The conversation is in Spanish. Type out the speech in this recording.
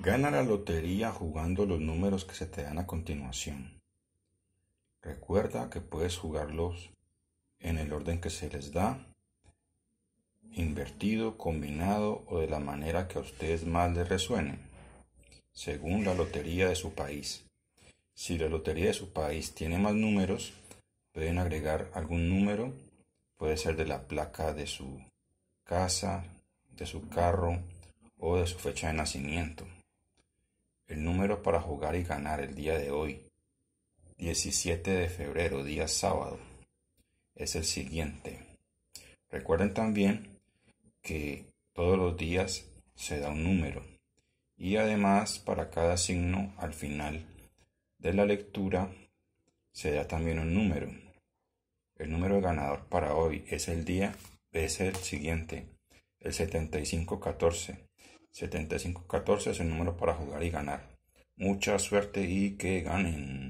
Gana la lotería jugando los números que se te dan a continuación. Recuerda que puedes jugarlos en el orden que se les da, invertido, combinado o de la manera que a ustedes más les resuene, según la lotería de su país. Si la lotería de su país tiene más números, pueden agregar algún número, puede ser de la placa de su casa, de su carro o de su fecha de nacimiento. El número para jugar y ganar el día de hoy, 17 de febrero, día sábado, es el siguiente. Recuerden también que todos los días se da un número y además para cada signo al final de la lectura se da también un número. El número ganador para hoy es el día, es el siguiente, el 7514. 7514 es el número para jugar y ganar. Mucha suerte y que ganen.